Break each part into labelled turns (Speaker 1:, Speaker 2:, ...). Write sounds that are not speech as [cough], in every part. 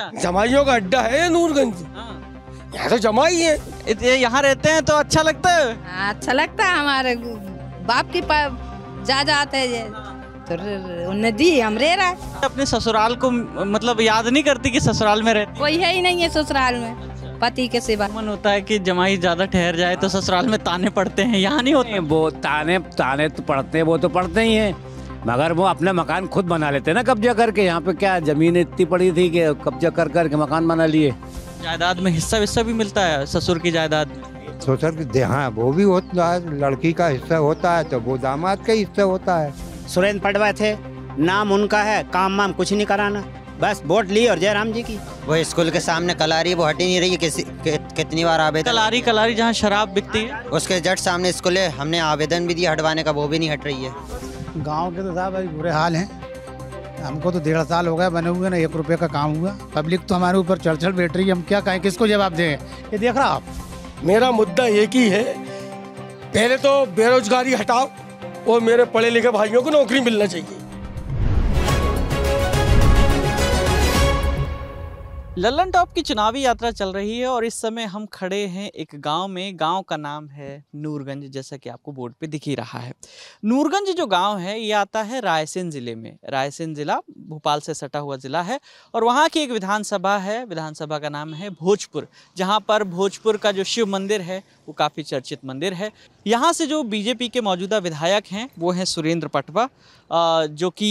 Speaker 1: अच्छा
Speaker 2: जमाइयों का अड्डा है नूरगंज हाँ। यहाँ तो जमाई है यहाँ रहते हैं
Speaker 1: तो अच्छा लगता है हाँ, अच्छा लगता है हमारे बाप पास जा जाते हैं
Speaker 3: हाँ। तो
Speaker 1: दी हम रह रहा
Speaker 3: है अपने ससुराल को मतलब याद नहीं करती कि
Speaker 1: ससुराल में रहती कोई है ही नहीं है ससुराल में अच्छा। पति के सिवा मन होता
Speaker 3: है कि जमाई ज्यादा ठहर
Speaker 4: जाए तो ससुराल में ताने पड़ते हैं यहाँ नहीं होते वो ताने ताने तो पड़ते हैं वो तो पड़ते ही हैं मगर वो अपना मकान खुद बना लेते ना कब्जा करके यहाँ पे क्या जमीन इतनी पड़ी थी कि कब्जा कर कर के मकान बना लिए
Speaker 3: जायदाद में हिस्सा विस्सा भी मिलता है ससुर की जायदाद
Speaker 5: ससुर
Speaker 6: की हाँ वो भी होता है लड़की का हिस्सा होता है तो वो दामाद का हिस्सा होता है सुरेंद्र पटवा थे नाम उनका है काम वाम कुछ नहीं कराना बस वोट ली और जयराम जी की वो स्कूल के सामने कलारी वो हटी नहीं रही किसी कि, कितनी बार आवेदन
Speaker 3: कलारी कलारी जहाँ शराब
Speaker 7: बिकती है उसके जट सामने स्कूल है हमने आवेदन भी दिया हटवाने का वो भी नहीं हट रही है
Speaker 8: गांव के तो साहब अभी बुरे हाल हैं हमको तो डेढ़ साल हो गया बने हुए ना एक रुपये का काम हुआ पब्लिक तो हमारे ऊपर चढ़ चढ़ बैठ रही है हम क्या कहें किसको जवाब दें ये देख रहा आप मेरा मुद्दा
Speaker 2: एक ही है पहले तो बेरोजगारी हटाओ और मेरे पढ़े लिखे भाइयों को
Speaker 3: नौकरी मिलना चाहिए लल्लन टॉप की चुनावी यात्रा चल रही है और इस समय हम खड़े हैं एक गांव में गांव का नाम है नूरगंज जैसा कि आपको बोर्ड पे दिख ही रहा है नूरगंज जो गांव है ये आता है रायसेन ज़िले में रायसेन ज़िला भोपाल से सटा हुआ ज़िला है और वहाँ की एक विधानसभा है विधानसभा का नाम है भोजपुर जहाँ पर भोजपुर का जो शिव मंदिर है वो काफ़ी चर्चित मंदिर है यहाँ से जो बीजेपी के मौजूदा विधायक हैं वो हैं सुरेंद्र पटवा जो कि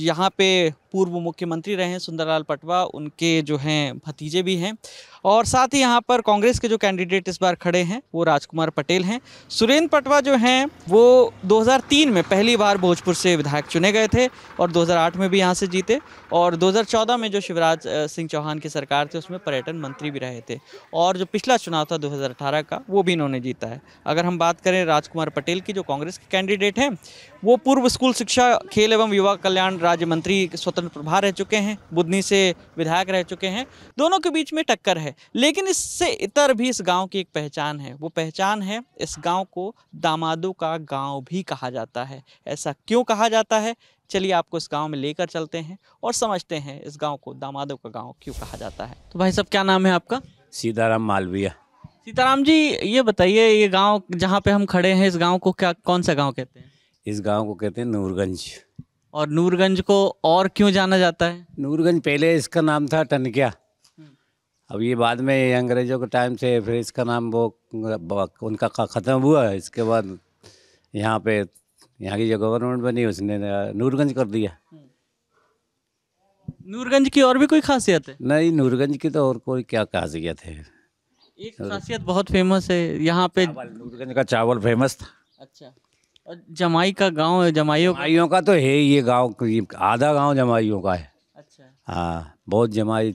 Speaker 3: यहाँ पे पूर्व मुख्यमंत्री रहे हैं सुंदरलाल पटवा उनके जो हैं भतीजे भी हैं और साथ ही यहाँ पर कांग्रेस के जो कैंडिडेट इस बार खड़े हैं वो राजकुमार पटेल हैं सुरेंद्र पटवा जो हैं वो 2003 में पहली बार भोजपुर से विधायक चुने गए थे और 2008 में भी यहाँ से जीते और 2014 में जो शिवराज सिंह चौहान की सरकार थी उसमें पर्यटन मंत्री भी रहे थे और जो पिछला चुनाव था दो का वो भी इन्होंने जीता है अगर हम बात करें राजकुमार पटेल की जो कांग्रेस के कैंडिडेट हैं वो पूर्व स्कूल शिक्षा खेल एवं युवा कल्याण राज्य मंत्री स्वतंत्र प्रभार रह चुके हैं बुधनी से विधायक रह चुके हैं दोनों के बीच में टक्कर है लेकिन इससे इतर भी इस गांव की एक पहचान है वो पहचान है इस गांव को दामादों का गांव भी कहा जाता है ऐसा क्यों कहा जाता है चलिए आपको इस गाँव में लेकर चलते हैं और समझते हैं इस गाँव को दामादों का गाँव क्यों कहा जाता है
Speaker 4: तो भाई साहब क्या नाम है आपका सीताराम मालविया सीताराम
Speaker 3: जी ये बताइए ये गाँव जहाँ पे हम खड़े हैं इस गाँव को क्या कौन सा गाँव कहते हैं
Speaker 4: इस गांव को कहते हैं नूरगंज और नूरगंज को और क्यों जाना जाता है नूरगंज पहले इसका नाम था टनकिया हम्म। अब ये बाद में अंग्रेज़ों के टाइम से फिर इसका नाम वो उनका ख़त्म हुआ इसके बाद यहाँ पे यहाँ की जो गवर्नमेंट बनी उसने नूरगंज कर दिया हम्म। नूरगंज की और भी कोई खासियत है नहीं नूरगंज की तो और कोई क्या खासियत है एक खासियत बहुत फेमस है यहाँ पे नूरगंज का चावल फेमस था अच्छा जमाई का गांव है जमाइयों जमाइयों का तो है ये गांव आधा गांव जमाइयों का है अच्छा हाँ बहुत जमाई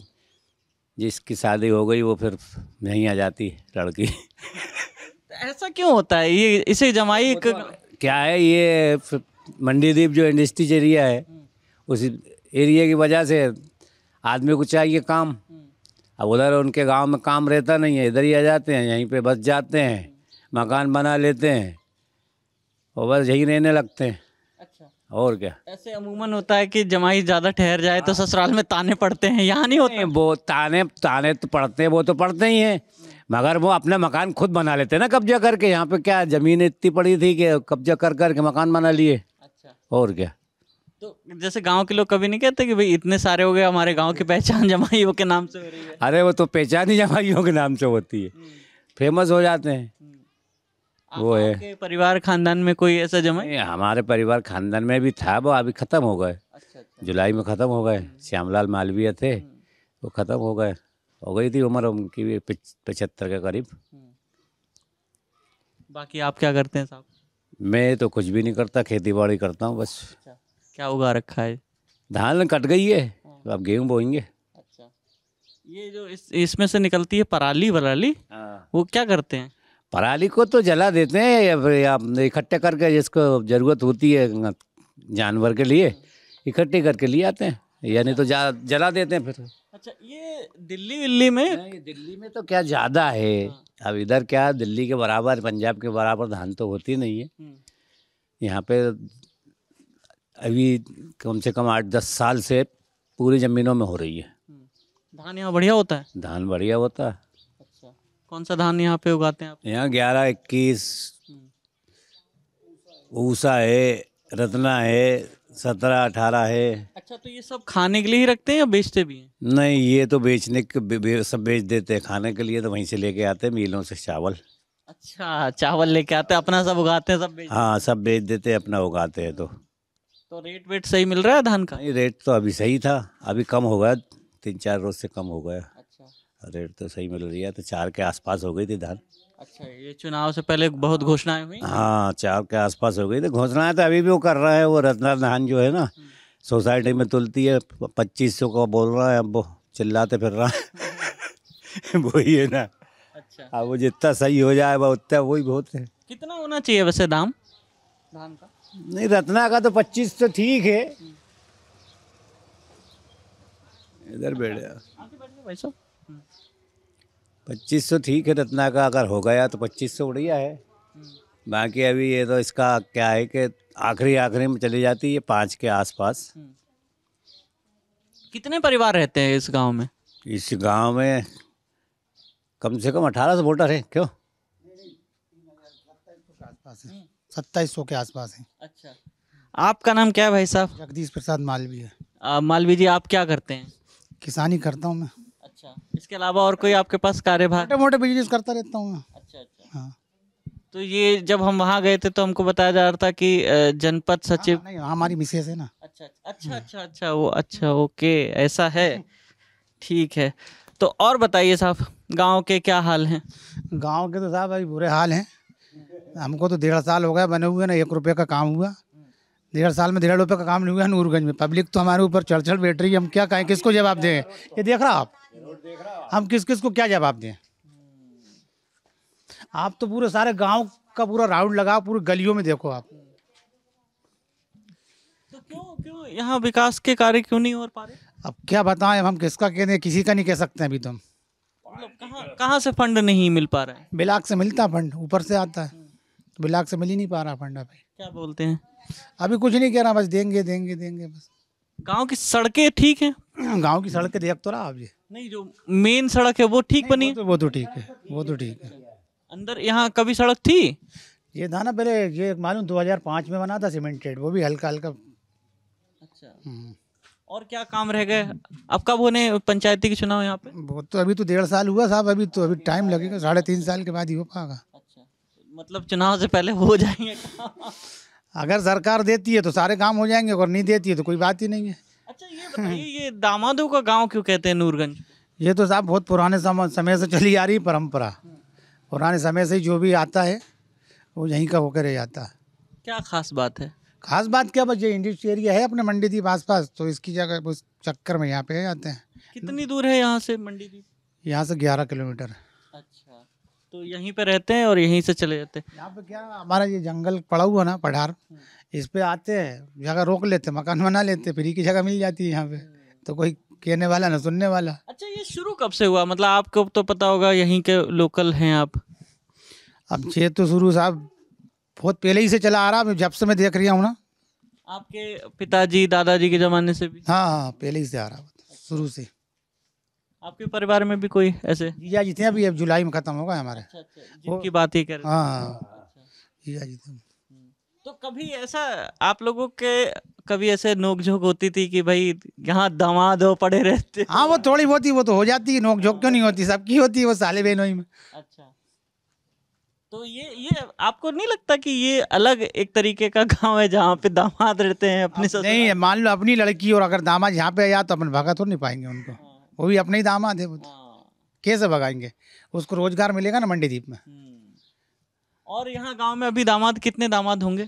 Speaker 4: जिसकी शादी हो गई वो फिर नहीं आ जाती लड़की [laughs]
Speaker 3: ऐसा क्यों होता है ये इसे जमाई तो
Speaker 4: क्या है ये मंडीदीप जो इंडस्ट्रीज एरिया है हम्म। उस एरिया की वजह से आदमी को चाहिए काम हम्म। अब उधर उनके गांव में काम रहता नहीं है इधर ही आ जाते हैं यहीं पे बस जाते हैं हम्म। मकान बना लेते हैं और बस यही रहने लगते हैं अच्छा और क्या ऐसे अमूमन होता है कि जमाई ज़्यादा ठहर जाए तो हाँ। ससुराल में ताने पड़ते हैं यहाँ नहीं होते वो ताने ताने तो पड़ते हैं वो तो पड़ते ही हैं मगर वो अपना मकान खुद बना लेते हैं ना कब्जा करके यहाँ पे क्या ज़मीन इतनी पड़ी थी कि कब्जा कर करके मकान बना लिए अच्छा और क्या
Speaker 3: तो जैसे गांव के लोग कभी नहीं कहते कि भाई इतने सारे हो गए हमारे गांव की पहचान जमाइयों के
Speaker 4: नाम से हो रही है अरे वो तो पहचान ही जमाइयों के नाम से होती है हम्म। फेमस हो जाते हैं हम्म। वो है परिवार खानदान में कोई ऐसा जमा हमारे परिवार खानदान में भी था वो अभी ख़त्म हो गए अच्छा, अच्छा। जुलाई में ख़त्म हो गए हम्म। श्यामलाल मालवीय थे हम्म। वो ख़त्म हो गए हो गई थी उम्र उनकी भी पचहत्तर के करीब हम्म।
Speaker 3: बाकी आप क्या करते हैं साहब
Speaker 4: मैं तो कुछ भी नहीं करता खेती बाड़ी करता हूँ बस अच्छा। क्या उगा रखा है धान कट गई है तो हाँ। आप गेहूँ बोएंगे अच्छा
Speaker 3: ये जो इस इसमें से निकलती है पराली वराली हाँ। वो क्या करते हैं
Speaker 4: पराली को तो जला देते हैं इकट्ठे करके जिसको ज़रूरत होती है जानवर के लिए इकट्ठे करके ले आते हैं यानी तो जा जला देते हैं फिर अच्छा
Speaker 3: ये दिल्ली विल्ली में
Speaker 4: दिल्ली में तो क्या ज़्यादा है हाँ। अब इधर क्या दिल्ली के बराबर पंजाब के बराबर धान तो होती नहीं है हम्म। यहाँ पे अभी कम से कम आठ दस साल से पूरी ज़मीनों में हो रही है
Speaker 3: हम्म। धान यहाँ बढ़िया होता है
Speaker 4: धान बढ़िया होता है
Speaker 3: कौन सा धान यहाँ पे उगाते हैं आप
Speaker 4: यहाँ ग्यारह इक्कीस ऊषा है रत्ना है सत्रह अठारह है अच्छा तो ये सब खाने के लिए ही रखते हैं या बेचते भी हैं नहीं ये तो बेचने के बे, बे, सब बेच देते हैं खाने के लिए तो वहीं से लेके आते हैं मिलों से चावल
Speaker 3: अच्छा चावल लेके आते हैं अपना सब उगाते हैं सब
Speaker 4: हाँ सब बेच देते हैं अपना उगाते हैं तो तो रेट वेट सही मिल रहा है धान का नहीं रेट तो अभी सही था अभी कम हो गया तीन चार रोज से कम हो गया रेट तो सही मिल रही है तो चार के आसपास हो गई थी धान
Speaker 3: अच्छा ये चुनाव से पहले बहुत घोषणाएं हुई
Speaker 4: हाँ चार के आसपास हो गई थी घोषणाएं तो अभी भी वो कर रहा है वो रत्ना धान जो है ना हम्म। सोसाइटी में तुलती है पच्चीस सौ का बोल रहा है अब वो चिल्लाते फिर रहा है [laughs] वही है ना अच्छा अब वो जितना सही हो जाए वह उतना वही बहुत है कितना होना चाहिए वैसे दाम
Speaker 3: धान का नहीं
Speaker 4: रत्ना का तो पच्चीस तो ठीक है हम्म। इधर बैठ जा भाई साहब पच्चीस सौ ठीक है रत्ना का अगर हो गया तो पच्चीस सौ बढ़िया है हम्म। बाकी अभी ये तो इसका क्या है कि आखिरी आखिरी में चली जाती है पाँच के आसपास हम्म। कितने परिवार रहते हैं इस गांव में इस गांव में कम से कम अठारह सौ वोटर हैं क्यों सत्ताईस सौ के आसपास है अच्छा आपका नाम क्या
Speaker 8: है भाई साहब जगदीश प्रसाद मालवी है मालवी जी आप क्या करते हैं किसानी करता हूँ मैं अच्छा इसके
Speaker 3: अलावा और कोई आपके पास कार्यभार मोटे
Speaker 8: मोटे बिजनेस करता रहता हूँ अच्छा अच्छा हाँ
Speaker 3: तो ये जब हम वहाँ गए थे तो हमको बताया जा रहा था कि जनपद हाँ, सचिव नहीं हमारी मिसेस है ना अच्छा अच्छा अच्छा, हाँ। अच्छा अच्छा वो अच्छा ओके ऐसा है ठीक है तो और बताइए साहब गांव के क्या हाल हैं गांव के तो साहब अभी बुरे हाल हैं
Speaker 8: हमको तो डेढ़ साल हो गया बने हुए ना एक रुपये का काम हुआ डेढ़ साल में डेढ़ रुपये का काम नहीं हुआ नूरगंज में पब्लिक तो हमारे ऊपर चढ़ चढ़ बैठ रही है हम क्या कहें किसको जवाब दें ये देख रहा आप हम किस किस को क्या जवाब दें आप तो पूरे सारे गांव का पूरा राउंड लगाओ पूरी गलियों में देखो आप तो क्यों क्यों यहाँ विकास के कार्य क्यों नहीं हो पा रहे अब क्या बताएं हम किसका कह दें किसी का नहीं कह सकते अभी तुम तो मतलब कहाँ से फंड नहीं मिल पा रहा है ब्लाक से मिलता फंड ऊपर से आता है तो बिलाग से मिल ही नहीं पा रहा फंड अभी क्या बोलते हैं अभी कुछ नहीं कह रहा बस देंगे देंगे देंगे बस गांव की सड़कें ठीक हैं गांव की सड़कें देख तो रहा अभी नहीं जो मेन सड़क है वो ठीक बनी वो तो वो तो ठीक है वो तो ठीक है अंदर यहाँ कभी सड़क थी ये था ना पहले ये मालूम 2005 में बना था सीमेंटेड वो भी हल्का हल्का
Speaker 3: अच्छा हम्म। और क्या काम रह गए अब कब होने
Speaker 8: पंचायती के चुनाव यहाँ पे वो तो अभी तो डेढ़ साल हुआ साहब अभी तो अभी टाइम लगेगा साढ़े तीन साल के बाद ही हो पाएगा अच्छा मतलब चुनाव से पहले हो जाएंगे अगर सरकार देती है तो सारे काम हो जाएंगे अगर नहीं देती है तो कोई बात ही नहीं है तो ये दामादों का गांव क्यों कहते हैं नूरगंज ये तो साहब बहुत पुराने समय से चली आ रही परंपरा पुराने समय से जो भी आता है वो यहीं का होकर रह जाता है
Speaker 3: क्या खास बात है
Speaker 8: खास बात क्या बस ये इंडस्ट्री एरिया है अपने मंडी दीप आस पास तो इसकी जगह उस चक्कर में यहाँ पे आते हैं कितनी दूर है यहाँ से मंडी दीप यहाँ से ग्यारह किलोमीटर अच्छा तो
Speaker 3: यहीं पे रहते हैं और यहीं से चले जाते हैं यहाँ पे क्या
Speaker 8: हमारा ये जंगल पड़ा हुआ ना पढ़ार इस पर आते हैं जगह रोक लेते मकान बना लेते फ्री की जगह मिल जाती है यहाँ पे तो कोई कहने वाला ना सुनने वाला
Speaker 3: अच्छा ये शुरू कब से हुआ मतलब आपको तो पता होगा यहीं के लोकल हैं आप
Speaker 8: अब ये तो शुरू साहब बहुत पहले ही से चला आ रहा जब से मैं देख रही हूँ ना आपके पिताजी दादाजी के ज़माने से भी हाँ हाँ पहले ही से आ रहा शुरू से आपके परिवार में भी कोई ऐसे जीजा जीते अभी अब जुलाई में ख़त्म होगा हमारे अच्छा, अच्छा, जिनकी बात ही कर हाँ, हाँ, हाँ, हाँ,
Speaker 3: तो कभी ऐसा आप लोगों के कभी ऐसे नोकझोंक होती थी कि भाई यहाँ दामाद हो पड़े रहते
Speaker 8: हाँ वो थोड़ी बहुत ही वो तो हो जाती है नोकझोंक क्यों नहीं होती सबकी होती है वो साले बहनों में अच्छा तो ये ये आपको नहीं लगता कि ये अलग एक तरीके का गांव है जहाँ पे दामाद रहते हैं अपने नहीं मान लो अपनी लड़की और अगर दामाद यहाँ पे आया तो अपन भगा तो नहीं पाएंगे उनको हाँ। वो भी अपने ही दामाद है वो तो। हाँ। कैसे भगाएंगे उसको रोजगार मिलेगा ना मंडीदीप में हम्म। और यहाँ गांव में अभी दामाद कितने दामाद होंगे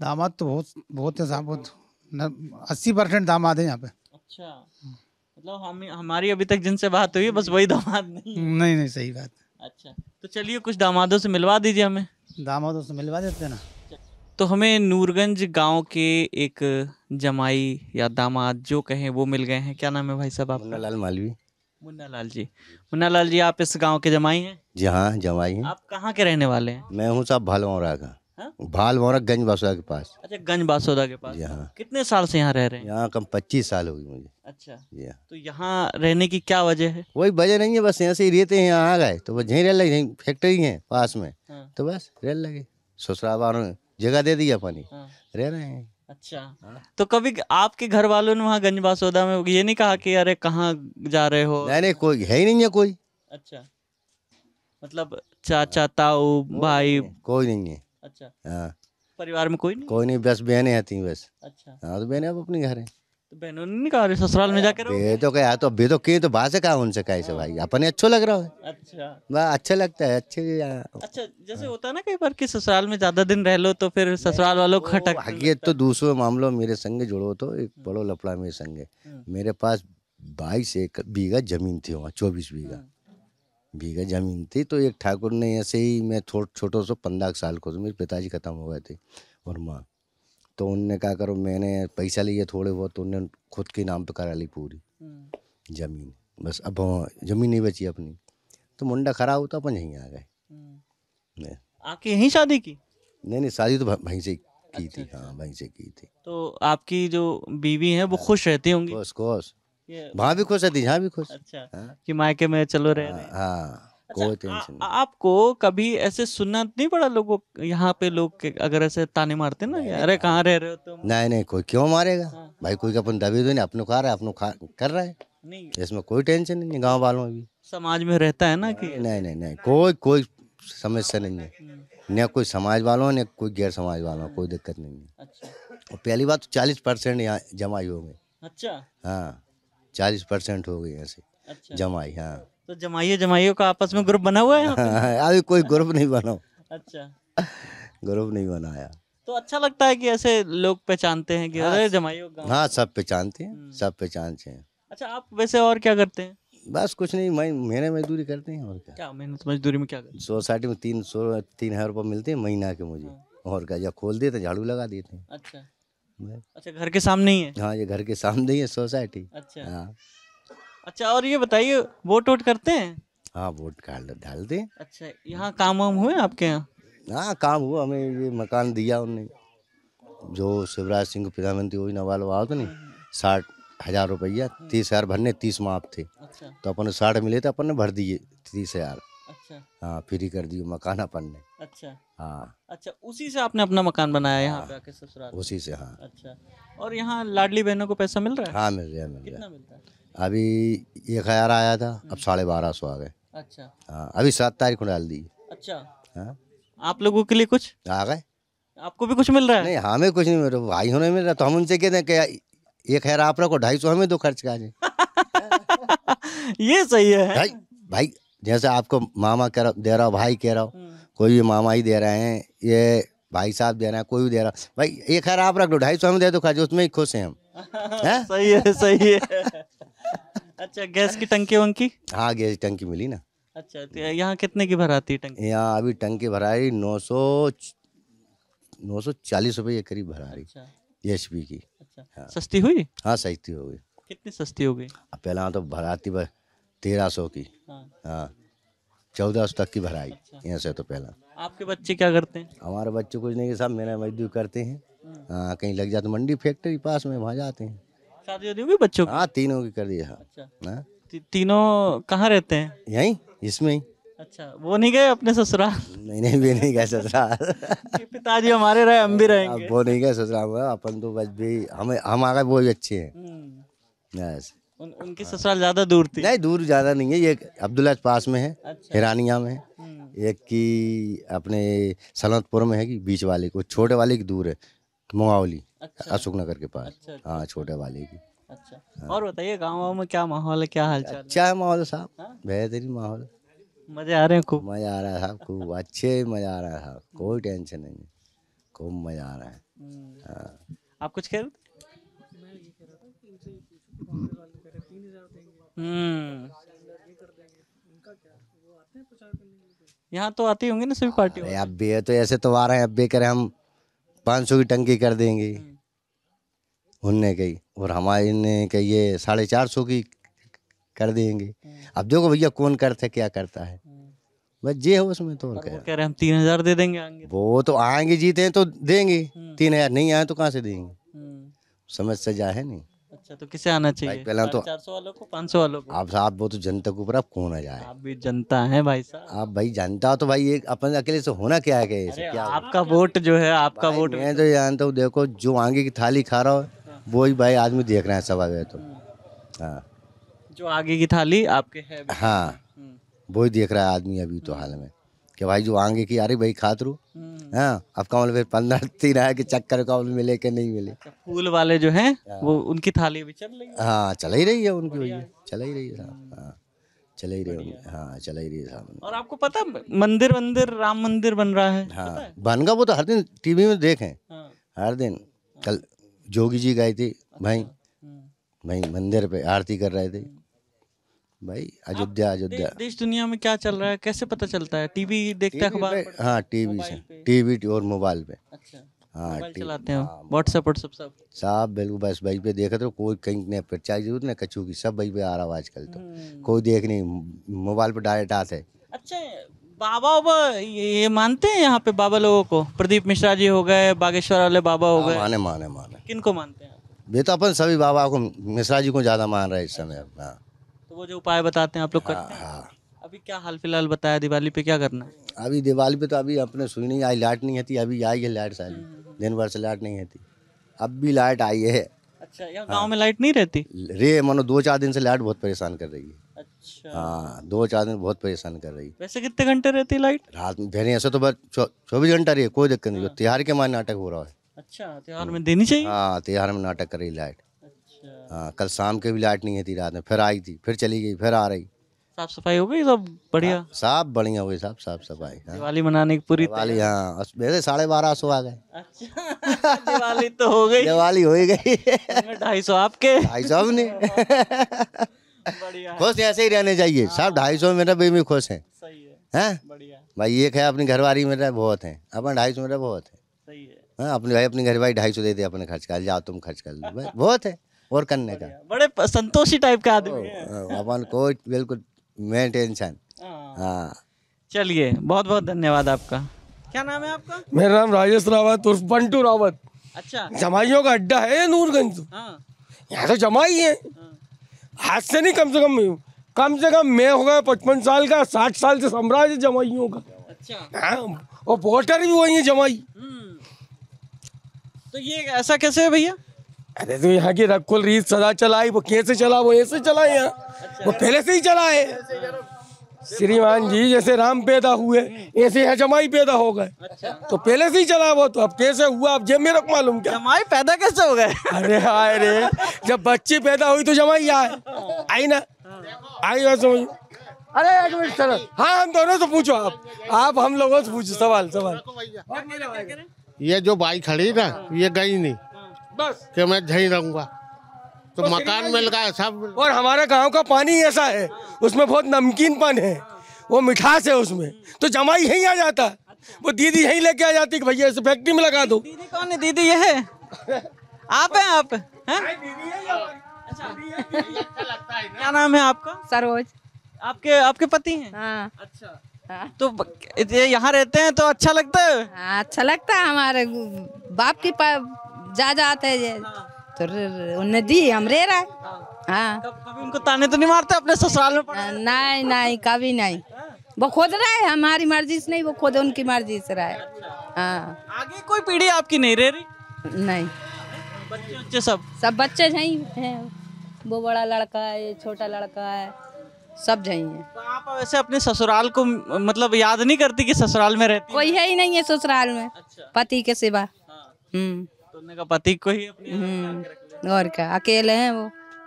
Speaker 8: दामाद तो बहुत बहुत है साहब बहुत अस्सी परसेंट दामाद है यहाँ पे
Speaker 3: अच्छा मतलब हम हमारी अभी तक जिनसे बात हुई बस वही दामाद नहीं नहीं नहीं सही बात अच्छा तो चलिए कुछ दामादों से मिलवा
Speaker 8: दीजिए हमें दामादों से मिलवा देते ना
Speaker 3: तो हमें नूरगंज गांव के एक जमाई या दामाद जो कहें वो मिल गए हैं क्या नाम है भाई साहब आप लाल मालवी मुन्ना लाल जी मुन्ना लाल जी आप इस गांव के जमाई हैं
Speaker 9: जी हाँ जमाई हैं आप कहाँ के रहने वाले हैं मैं हूँ साहब भालवरा का हाँ? भालवरा गंज बासोदा के पास
Speaker 3: अच्छा गंज बासोदा के पास जी हाँ
Speaker 9: कितने साल से यहाँ रह रहे हैं यहाँ कम पच्चीस साल होगी मुझे
Speaker 3: अच्छा जी हाँ तो
Speaker 9: यहाँ रहने की क्या वजह है वही वजह नहीं है बस यहाँ से ही रहते हैं यहाँ आ गए तो बस यही रह लगे फैक्ट्री है पास में हाँ। तो बस रह लगे ससुराल जगह दे दिया पानी हाँ। रह रहे हैं अच्छा
Speaker 3: हाँ। तो कभी आपके घर वालों ने वहाँ गंजबा सौदा में ये नहीं कहा कि अरे कहाँ जा रहे हो
Speaker 9: नहीं नहीं कोई है ही नहीं है कोई
Speaker 3: अच्छा मतलब
Speaker 9: चाचा ताऊ भाई कोई नहीं है अच्छा हाँ। परिवार में कोई नहीं कोई नहीं बस बहने आती है बस अच्छा हाँ तो बहने अब अपने घर है तो ससुराल में जाकर ये तो क्या तो अभी तो की तो बात कहा उनसे भाई हाँ। अपने अच्छो लग रहा है अच्छा अच्छा लगता है अच्छे अच्छा
Speaker 3: जैसे होता है ना कई बार कि ससुराल में ज्यादा दिन रह लो तो फिर ससुराल वालों खटक
Speaker 9: ये तो दूसरे मामलों मेरे संगे जुड़ो तो एक बड़ो हाँ। लपड़ा मेरे संग हाँ। मेरे पास बाईस एक बीघा जमीन थी वहाँ चौबीस बीघा बीघा जमीन थी तो एक ठाकुर ने ऐसे ही मैं छोटो सो पंद्रह साल को तो मेरे पिताजी खत्म हो गए थे और माँ तो उनने कहा करो मैंने पैसा लिए थोड़े बहुत तो उनने खुद के नाम पे करा ली पूरी हम्म। ज़मीन बस अब हाँ, ज़मीन नहीं बची अपनी तो मुंडा खरा होता तो अपन यहीं आ गए हम्म।
Speaker 3: आके यहीं शादी की
Speaker 9: नहीं नहीं शादी तो वहीं से की थी अच्छा, हाँ अच्छा। वहीं से की थी तो आपकी जो बीवी है वो हाँ। खुश रहती होंगी वहाँ भी खुश रहती यहाँ भी खुश अच्छा हाँ। कि मायके में चलो रहे हाँ अच्छा,
Speaker 3: आ, आपको कभी ऐसे सुनना नहीं पड़ा लोगों यहाँ पे लोग के अगर ऐसे ताने मारते ना अरे कहाँ रह रहे हो तुम
Speaker 9: नहीं नहीं कोई क्यों मारेगा हाँ। भाई कोई तो अपन दबी तो नहीं अपनों खा रहा है अपनों खा कर रहा है नहीं इसमें कोई टेंशन नहीं गाँव वालों में भी समाज में रहता है ना कि नहीं नहीं नहीं नहीं कोई कोई समस्या नहीं है हम्म। न कोई समाज वालों ने कोई गैर समाज वालों कोई दिक्कत नहीं है अच्छा। और पहली बात तो चालीस परसेंट यहाँ जमाई हो गई अच्छा हाँ चालीस परसेंट हो गई ऐसे अच्छा। जमाई हाँ तो जमाइयों जमाइयों का आपस में ग्रुप बना हुआ है [laughs] अभी कोई ग्रुप नहीं बना अच्छा ग्रुप नहीं बनाया
Speaker 3: तो अच्छा लगता है कि ऐसे लोग पहचानते हैं कि हाँ, अरे जमाइयों हाँ
Speaker 9: सब पहचानते हैं हम्म। सब पहचानते हैं
Speaker 3: अच्छा आप वैसे और क्या करते हैं
Speaker 9: बस कुछ नहीं मैं मेहनत मजदूरी करते हैं और क्या क्या मेहनत मजदूरी में क्या सोसाइटी में तीन सौ तीन हजार रुपये मिलते हैं महीना के मुझे हाँ। और क्या जब खोल देते झाड़ू लगा देते हैं अच्छा अच्छा घर के सामने ही है हाँ ये घर के सामने ही है सोसाइटी अच्छा हाँ
Speaker 3: अच्छा और ये बताइए
Speaker 9: वोट वोट करते हैं हाँ वोट कार्ड डाल दे अच्छा यहाँ काम वाम हुए आपके यहाँ हाँ काम हुआ हमें ये मकान दिया उनने जो शिवराज सिंह प्रधानमंत्री योजना वाले आओ तो नहीं साठ हजार रुपया तीस हजार भरने तीस माफ थे अच्छा। तो अपन साठ मिले थे अपन ने भर दिए तीस हजार अच्छा हाँ फ्री कर दिए मकान अपन ने अच्छा हाँ अच्छा उसी से आपने अपना मकान बनाया यहाँ हाँ, ससुराल उसी से हाँ
Speaker 3: अच्छा और यहाँ लाडली बहनों को पैसा मिल रहा
Speaker 9: है हाँ मिल रहा है मिल रहा है अभी एक हज़ार आया था अब हम्म। साढ़े बारह सौ आ गए अच्छा हाँ, अभी सात तारीख को डाल दी अच्छा हाँ।
Speaker 3: आप लोगों के लिए कुछ
Speaker 9: आ गए आपको भी कुछ मिल रहा है नहीं हमें कुछ नहीं मिल रहा भाई होने मिल रहा तो हम उनसे कहते हैं एक हज़ार आप रखो ढाई सौ हमें दो खर्च का [laughs] ये सही है भाई भाई जैसे आपको मामा कह रहा दे रहा हो भाई कह रहा हो हम्म। कोई भी मामा ही दे रहे हैं ये भाई साहब दे रहे हैं कोई भी दे रहा भाई एक हज़ार आप रख लो ढाई सौ हमें दे दो खर्च उसमें ही खुश हैं हम है? [laughs] सही है सही है
Speaker 3: [laughs] अच्छा
Speaker 9: गैस की टंकी वंकी हाँ गैस की टंकी मिली ना अच्छा तो यहाँ कितने की भराती है टंकी यहाँ अभी टंकी भराई नौ सौ नौ सौ चालीस रुपये के करीब भरा रही अच्छा। एस पी की अच्छा हाँ। सस्ती हुई हाँ सस्ती हो गई
Speaker 3: कितनी सस्ती हो गई
Speaker 9: पहला तो भराती तेरह सौ की हाँ।, हाँ चौदह सौ तक की भराई अच्छा। यहाँ से तो पहला आपके बच्चे क्या करते हैं हमारे बच्चे कुछ नहीं सब साहब मेरा मजदूर करते हैं हाँ। कहीं लग जाते तो मंडी फैक्ट्री पास में वहाँ जाते हैं शादी वादी होगी बच्चों की हाँ, तीनों की कर दिया हाँ। अच्छा ना? हाँ। ती, तीनों कहाँ रहते हैं यही इसमें ही अच्छा
Speaker 3: वो नहीं गए अपने ससुराल
Speaker 9: नहीं नहीं भी नहीं गए ससुराल पिताजी हमारे रहे हम भी रहेंगे वो नहीं गए ससुराल अपन तो बस भी हमें हम आगे वो भी अच्छे हैं हम्म। उन, उनकी ससुराल ज्यादा दूर थी नहीं दूर ज्यादा नहीं है ये अब्दुल्ला पास में है अच्छा। हिरानिया में हम्म। एक की अपने सनतपुर में है कि बीच वाले को छोटे वाले की दूर है मुआवली अच्छा अशोक नगर के पास अच्छा, अच्छा हाँ अच्छा। छोटे वाले की
Speaker 3: अच्छा हाँ। और बताइए गाँव में क्या
Speaker 9: माहौल है क्या हाल चाल अच्छा है माहौल साहब हाँ। बेहतरीन माहौल मजे आ रहे हैं खूब मजा आ रहा है साहब खूब अच्छे मजा आ रहा है साहब कोई टेंशन नहीं खूब मजा आ रहा है हम्म। हाँ। आप कुछ खेल हम्म।
Speaker 3: यहाँ तो आती होंगी ना सभी पार्टी
Speaker 9: अब ये तो ऐसे तो आ रहे हैं अब भी करें हम पाँच सौ की टंकी कर देंगे हम्म। उनने कही और हमारे ने कही साढ़े चार सौ की कर देंगे हम्म। अब देखो भैया कौन करते क्या करता है हम्म। बस जे हो उसमें तो कह रहे हम तीन हजार दे देंगे आएंगे तो। वो तो आएंगे जीते तो देंगे तीन हजार नहीं आए तो कहाँ से देंगे समझ से जा है नहीं अच्छा तो किसे आना चाहिए पहला तो चार सौ वालों को पाँच सौ वालों को आप साहब वो तो जनता के ऊपर आप कौन आ जाए आप भी जनता है भाई साहब आप भाई जनता तो भाई एक अपन अकेले से होना क्या है क्या आपका वोट जो है आपका वोट मैं तो जानता हूँ देखो जो आगे की थाली खा रहा हो हाँ। वो ही भाई आदमी देख रहे हैं सब आगे तो हाँ।, हाँ
Speaker 3: जो आगे की थाली
Speaker 9: आपके है हाँ हम्म। वो ही देख रहा है आदमी अभी तो हाल में कि भाई जो आगे की अरे भाई खातरू हम्म। हाँ अब कमल फिर पंद्रह तीन आया कि चक्कर कमल मिले के नहीं मिले अच्छा, फूल वाले जो हैं हाँ। वो उनकी थाली भी चल रही हाँ चल ही रही है उनकी भैया चल ही रही है चल ही रही है हाँ चल ही रही है
Speaker 3: और आपको पता
Speaker 9: मंदिर मंदिर राम मंदिर बन रहा है हाँ बनगा वो तो हर दिन टीवी में देखे हाँ। हर दिन हाँ। कल जोगी जी गए थे भाई अच्छा, हम्म। भाई मंदिर पे आरती कर रहे थे हम्म। भाई अयोध्या अयोध्या
Speaker 3: देश दुनिया में क्या चल रहा है कैसे पता चलता है टीवी देखते अखबार हाँ
Speaker 9: टीवी से टीवी और मोबाइल पे अच्छा हाँ चलाते हैं व्हाट्सएप व्हाट्सएप सब सब बिल्कुल बस भाई पे देखे तो कोई कहीं नहीं प्रचार जरूरत ना कछु की सब भाई पे आ रहा है आजकल तो हम्म। कोई देख नहीं मोबाइल पे डायरेक्ट आते हैं अच्छा
Speaker 3: बाबा बाबा ये मानते हैं यहाँ पे बाबा लोगों को प्रदीप मिश्रा जी हो गए बागेश्वर वाले बाबा हो हाँ, गए माने माने माने किनको मानते हैं
Speaker 9: वे तो अपन सभी बाबा को मिश्रा जी को ज्यादा मान रहे इस समय हाँ
Speaker 3: तो वो जो उपाय बताते हैं आप लोग करते हैं हाँ, हाँ अभी क्या हाल फिलहाल बताया दिवाली पे क्या करना है
Speaker 9: अभी दिवाली पे तो अभी अपने सुई नहीं आई लाइट नहीं थी अभी आई है लाइट सारी दिन भर से लाइट नहीं थी अब भी लाइट आई है अच्छा यहाँ हाँ। में लाइट नहीं रहती रे मानो दो चार दिन से लाइट बहुत परेशान कर रही है अच्छा हाँ दो चार दिन बहुत परेशान कर रही है
Speaker 3: वैसे कितने घंटे रहती है लाइट
Speaker 9: रात में भैया ऐसे तो बस चौबीस घंटा रही है कोई दिक्कत नहीं जो हाँ। त्योहार के मान नाटक हो रहा है अच्छा त्योहार में देनी चाहिए हाँ त्योहार में नाटक कर रही लाइट हाँ कल शाम के भी लाइट नहीं है थी रात में फिर आई थी फिर चली गई फिर आ रही साफ सफाई हो गई सब बढ़िया हाँ, साफ बढ़िया हो गई साफ साफ सफाई हाँ। दिवाली मनाने की पूरी दिवाली हाँ साढ़े बारह सौ आ गए अच्छा, [laughs] दिवाली तो हो गई दिवाली हो गई ढाई सौ आपके ढाई सौ नहीं खुश ऐसे ही रहने चाहिए हाँ। साहब ढाई सौ मेरा भी खुश है बढ़िया भाई एक है अपनी घरवारी में रहे बहुत है अपना ढाई सौ में रहे बहुत है अपने भाई अपनी घर घरवारी ढाई सौ दे दे अपने खर्च कर जाओ तुम खर्च कर लो बहुत है और करने का
Speaker 3: बड़े संतोषी टाइप का आदमी अपन
Speaker 9: को बिल्कुल मैं टेंशन हाँ।, हाँ
Speaker 3: चलिए बहुत बहुत धन्यवाद आपका क्या नाम है आपका
Speaker 2: मेरा नाम राजेश रावत उर्फ बंटू रावत
Speaker 3: अच्छा जमाइयों
Speaker 2: का अड्डा है नूरगंज हाँ। यहाँ तो जमाई है हाथ से नहीं कम से कम कम से कम मैं हो गया पचपन साल का साठ साल से साम्राज्य जमाइयों का
Speaker 7: अच्छा हाँ,
Speaker 2: और वोटर भी वही है जमाई हम्म। तो ये ऐसा कैसे है भैया अरे तो यहाँ की रक्कुल रीत सदा चलाई वो कैसे चला वो ऐसे चला यहाँ वो पहले से ही चला है श्रीमान जी जैसे राम पैदा हुए ऐसे यहाँ जमाई पैदा हो गए अच्छा। तो पहले से ही चला वो तो अब कैसे हुआ अब जेब मेरे को मालूम क्या जमाई पैदा कैसे हो गए अरे हाय रे जब बच्ची पैदा हुई तो जमाई आए आई ना आई बस अरे एक मिनट सर हाँ हम दोनों से पूछो आप आप हम लोगों से पूछो सवाल
Speaker 8: सवाल
Speaker 2: ये जो बाई खड़ी ना ये गई नहीं बस कि मैं झही रहूंगा
Speaker 8: तो, मकान मिल गया सब और
Speaker 2: हमारे गांव का पानी ऐसा है उसमें बहुत नमकीन पान है वो मिठास है उसमें तो जमा यहीं आ जाता वो दीदी यहीं लेके आ जाती भैया इसे फैक्ट्री में लगा दो दीदी कौन है दीदी ये
Speaker 7: है आप हैं
Speaker 2: आप
Speaker 3: क्या नाम है आपका सरोज आपके आपके पति हैं हाँ। अच्छा हाँ। तो यहाँ रहते हैं तो अच्छा
Speaker 1: लगता है हाँ, अच्छा लगता है हमारे बाप की जा जाते हैं तो उनने दी हम रे रहा हाँ कभी उनको ताने तो नहीं मारते अपने ससुराल में नहीं नहीं कभी नहीं वो खोद रहा है हमारी मर्जी से नहीं वो खोद उनकी मर्जी से रहा है हाँ
Speaker 3: आगे कोई पीढ़ी आपकी नहीं रह रही नहीं बच्चे सब
Speaker 1: सब बच्चे यहीं हैं वो बड़ा लड़का है छोटा लड़का है सब यहीं है तो
Speaker 3: आप वैसे अपने ससुराल को मतलब याद नहीं करती कि ससुराल में रहती
Speaker 1: कोई है ही नहीं है ससुराल में अच्छा। पति के सिवा हाँ।
Speaker 3: हम्म सोने का पति को ही अपने हम्म,
Speaker 1: और क्या अकेले हैं वो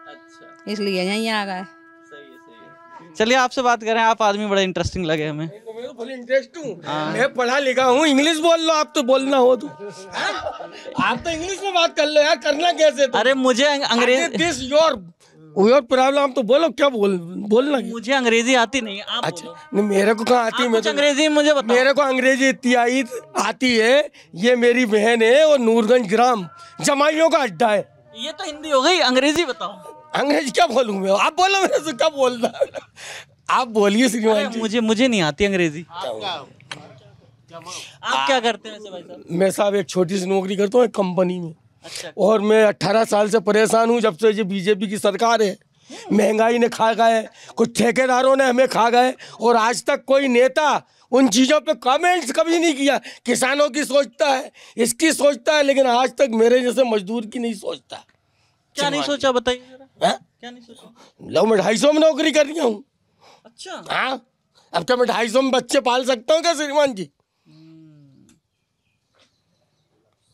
Speaker 1: अच्छा इसलिए यहीं आ गए
Speaker 3: चलिए आपसे बात करें आप आदमी बड़ा इंटरेस्टिंग लगे हमें हाँ। मैं पढ़ा लिखा हूँ इंग्लिश बोल लो आप तो बोलना हो तो
Speaker 2: हाँ।
Speaker 3: आप तो इंग्लिश में बात कर लो यार करना
Speaker 2: कैसे अरे मुझे अंग्रेजी दिस योर प्रॉब्लम तो बोलो क्या बोल बोलना मुझे अंग्रेजी आती नहीं आप अच्छा नहीं मेरे को कहाँ आती है अंग्रेजी मुझे बताओ मेरे को अंग्रेजी इतनी आई आती है ये मेरी बहन है और नूरगंज ग्राम जमाइयों का अड्डा है
Speaker 3: ये तो हिंदी हो गई अंग्रेजी बताओ
Speaker 2: अंग्रेजी क्या बोलूँ मैं आप बोलो मेरे से क्या बोलना आप बोलिए श्रीमान मुझे मुझे नहीं आती अंग्रेजी
Speaker 3: आप क्या करते हैं
Speaker 2: मैं साहब एक छोटी सी नौकरी करता हूँ एक कंपनी में अच्छा। और मैं अट्ठारह साल से परेशान हूँ जब से ये बीजेपी की सरकार है महंगाई ने खा गए कुछ ठेकेदारों ने हमें खा गए और आज तक कोई नेता उन चीज़ों पे कमेंट्स कभी नहीं किया किसानों की सोचता है इसकी सोचता है लेकिन आज तक मेरे जैसे मजदूर की नहीं सोचता क्या नहीं सोचा बताइए क्या नहीं सोचा लो मैं ढाई सौ में नौकरी कर रही हूँ अच्छा हाँ अब तो मैं ढाई सौ में बच्चे पाल सकता हूँ क्या श्रीमान जी हम्म।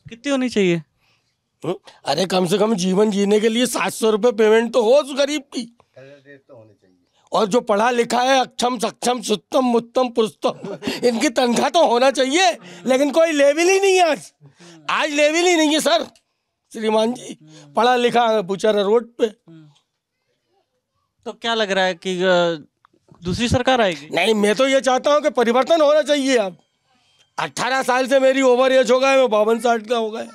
Speaker 2: कितनी होनी चाहिए हम्म? अरे कम से कम जीवन जीने के लिए सात सौ रुपये पेमेंट तो हो उस गरीब की और जो पढ़ा लिखा है अक्षम सक्षम सुत्तम मुत्तम पुस्तम इनकी तनख्वाह तो होना चाहिए लेकिन कोई लेवल ही नहीं है आज आज लेवल ही नहीं है सर श्रीमान जी पढ़ा लिखा है रोड पे
Speaker 3: तो क्या लग रहा है कि दूसरी सरकार आएगी
Speaker 2: नहीं मैं तो ये चाहता हूँ कि परिवर्तन होना चाहिए अब अट्ठारह साल से मेरी ओवर एज हो गए मैं बावन साठ का हो गया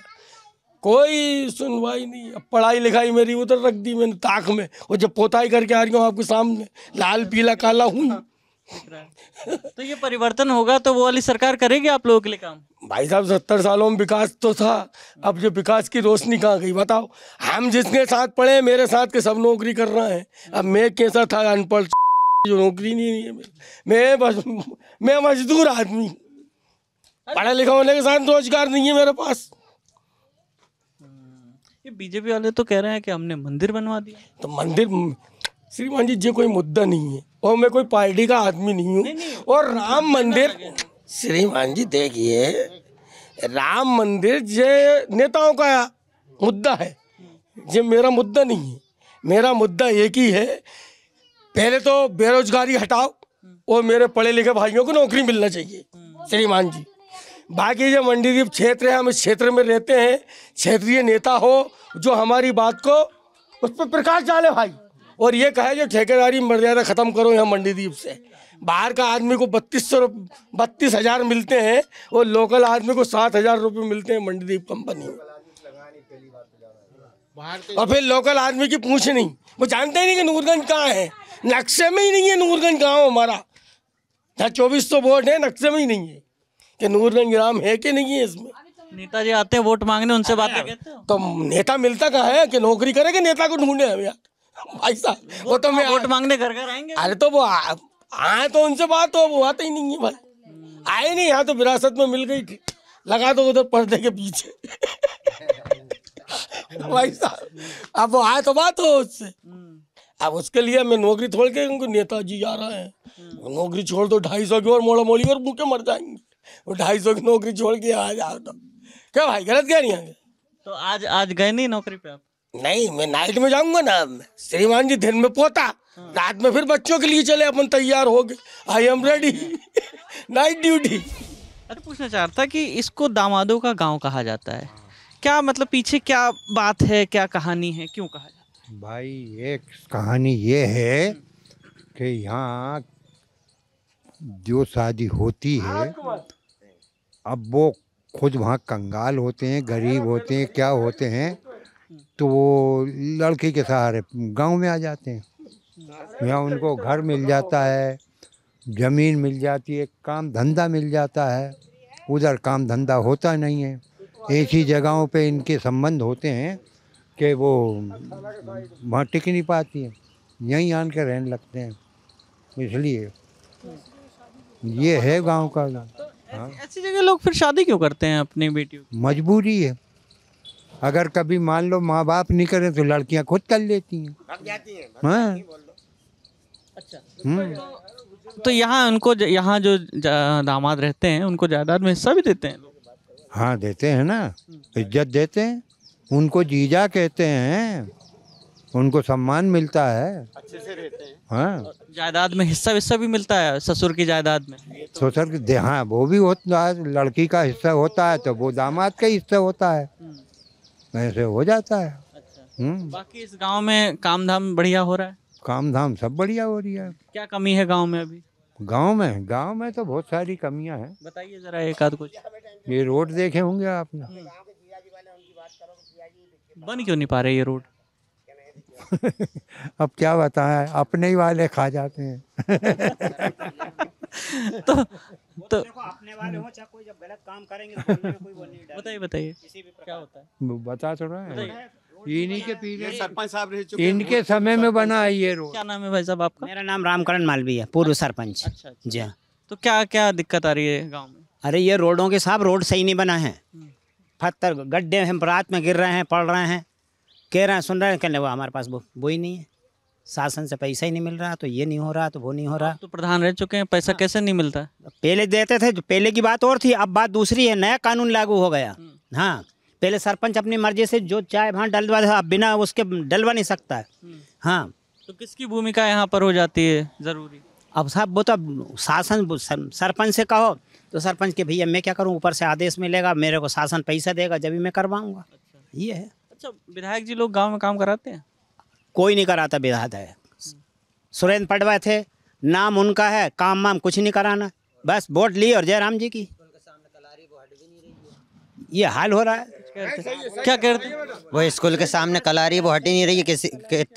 Speaker 2: कोई सुनवाई नहीं अब पढ़ाई लिखाई मेरी उधर रख दी मैंने ताक में और जब पोताई करके आ रही हूँ आपके सामने लाल पीला काला हूँ
Speaker 3: तो ये परिवर्तन होगा तो वो वाली सरकार करेगी आप लोगों के लिए काम
Speaker 2: भाई साहब सत्तर सालों में विकास तो था अब जो विकास की रोशनी कहाँ गई बताओ हम जिसके साथ पढ़े मेरे साथ के सब नौकरी कर रहे हैं अब मैं कैसा था अनपढ़ [laughs] जो नौकरी नहीं है मैं बस मैं मजदूर आदमी पढ़ा लिखा होने के साथ रोजगार नहीं है मेरे पास
Speaker 3: ये बीजेपी वाले तो कह रहे हैं कि हमने मंदिर बनवा दिया तो मंदिर श्रीमान जी जो कोई मुद्दा नहीं है
Speaker 2: और मैं कोई पार्टी का आदमी नहीं हूँ और राम मंदिर श्रीमान जी देखिए राम मंदिर जे नेताओं का मुद्दा है जे मेरा मुद्दा नहीं है मेरा मुद्दा एक ही है पहले तो बेरोजगारी हटाओ और मेरे पढ़े लिखे भाइयों को नौकरी मिलना चाहिए हम्म। श्रीमान जी बाकी जो मंडीदीप क्षेत्र है हम इस क्षेत्र में रहते हैं क्षेत्रीय नेता हो जो हमारी बात को उस पर प्रकाश डाले भाई और ये कहे जो ठेकेदारी मर्यादा ख़त्म करो यहाँ मंडीदीप से बाहर का आदमी को बत्तीस सौ बत्तीस हज़ार मिलते हैं और लोकल आदमी को सात हज़ार रुपये मिलते हैं मंडीदीप कंपनी में और फिर लोकल आदमी की पूछ नहीं वो जानते ही नहीं कि नूरगंज कहाँ है नक्शे में ही नहीं है नूरगंज गाँव हमारा यहाँ चौबीस सौ वोट है नक्शे में ही नहीं है कि नूरन ग्राम है कि नहीं है इसमें नेता जी आते हैं वोट मांगने उनसे बात करते तो नेता मिलता कहाँ है कि नौकरी करे कि नेता को ढूंढे हम यार भाई साहब वो तो मैं वोट मांगने घर घर आएंगे अरे तो वो आए तो उनसे बात हो वो आते ही नहीं है भाई आए नहीं यहाँ तो विरासत में मिल गई थी लगा दो उधर पर्दे के पीछे भाई साहब अब वो आए तो बात हो उससे अब उसके लिए मैं नौकरी छोड़ के नेता जी जा रहे हैं हम्म। नौकरी छोड़ दो ढाई सौ की और मोड़ा मोली और भूखे मर जाएंगे वो ढाई सौ की नौकरी छोड़ के आ जाओ तो क्या भाई गलत कह नहीं आगे तो आज आज गए नहीं नौकरी पे आप नहीं मैं नाइट में जाऊंगा ना श्रीमान जी दिन में पोता हाँ। रात में फिर बच्चों के लिए चले अपन
Speaker 3: तैयार हो गए I am ready night duty अरे पूछना चाह रहा था कि इसको दामादों का गांव कहा जाता है क्या मतलब पीछे क्या बात है क्या कहानी है क्यों कहा जाता
Speaker 5: है भाई एक कहानी ये है कि यहाँ जो शादी होती है हाँ, अब वो खुद वहाँ कंगाल होते हैं गरीब होते हैं क्या होते हैं तो वो लड़की के सहारे गांव में आ जाते हैं यहाँ उनको घर मिल जाता है ज़मीन मिल जाती है काम धंधा मिल जाता है उधर काम धंधा होता नहीं है एक ही जगहों पे इनके संबंध होते हैं कि वो वहाँ टिक नहीं पाती है यहीं आन के रहने लगते हैं इसलिए ये है गांव का हाँ। ऐसी जगह लोग फिर शादी क्यों करते हैं अपनी बेटियों मजबूरी है अगर कभी मान लो माँ बाप नहीं करे तो लड़कियाँ खुद कर लेती हैं हाँ अच्छा। हम्म।
Speaker 3: तो, तो यहाँ उनको यहाँ जो दामाद रहते हैं उनको जायदाद में हिस्सा भी
Speaker 5: देते हैं हाँ देते हैं ना हम्म। इज्जत देते हैं उनको जीजा कहते हैं उनको सम्मान मिलता है अच्छे से रहते हैं हाँ
Speaker 3: जायदाद में हिस्सा विस्सा भी मिलता है ससुर की जायदाद में तो
Speaker 5: ससुर की दे हाँ वो भी होता है लड़की का हिस्सा होता है तो वो दामाद का हिस्सा होता है हम्म। ऐसे हो जाता है अच्छा। हम्म।
Speaker 3: बाकी इस गांव में काम धाम
Speaker 5: बढ़िया हो रहा है काम धाम सब बढ़िया हो रही है क्या कमी है गाँव में अभी गाँव में गाँव में तो बहुत सारी कमियाँ हैं बताइए जरा एक आध कुछ ये रोड देखे होंगे आपने हम्म। बन क्यों नहीं पा रहे ये रोड [laughs] अब क्या बताएं अपने ही वाले खा जाते हैं [laughs] तो तो
Speaker 3: अपने वाले हो चाहे कोई जब गलत काम करेंगे तो बताइए
Speaker 6: बताइए
Speaker 1: क्या होता
Speaker 3: है बता चुका
Speaker 6: तो है इन्हीं के पीछे सरपंच साहब रह चुके इनके समय में बना है ये रोड क्या नाम है भाई साहब आपका मेरा नाम रामकरण मालवी है पूर्व सरपंच अच्छा, अच्छा, अच्छा। जी हाँ तो क्या क्या दिक्कत आ रही है गाँव में अरे ये रोडों के साहब रोड सही नहीं बना है हम्म। पत्थर गड्ढे हम रात में गिर रहे हैं पड़ रहे हैं कह रहे हैं सुन रहे हैं कहने वो हमारे पास वो वो ही नहीं है शासन से पैसा ही नहीं मिल रहा तो ये नहीं हो रहा तो वो नहीं हो रहा तो प्रधान रह चुके हैं पैसा हाँ। कैसे नहीं मिलता पहले देते थे पहले की बात और थी अब बात दूसरी है नया कानून लागू हो गया हम्म। हाँ पहले सरपंच अपनी मर्जी से जो चाहे वहाँ डलवा अब बिना उसके डलवा नहीं सकता है हम्म। हाँ तो किसकी भूमिका यहाँ पर हो जाती है ज़रूरी अब साहब वो तो शासन सरपंच से कहो तो सरपंच के भैया मैं क्या करूँ ऊपर से आदेश मिलेगा मेरे को शासन पैसा देगा जब भी मैं करवाऊँगा अच्छा। ये है
Speaker 3: अच्छा विधायक जी लोग
Speaker 6: गांव में काम कराते हैं कोई नहीं कराता विधायक सुरेंद्र पटवा थे नाम उनका है काम वाम कुछ नहीं कराना बस वोट ली और जयराम जी की ये हाल हो रहा है
Speaker 3: क्या
Speaker 6: कहते वो स्कूल के सामने
Speaker 7: कलारी वो हटी नहीं रही है किसी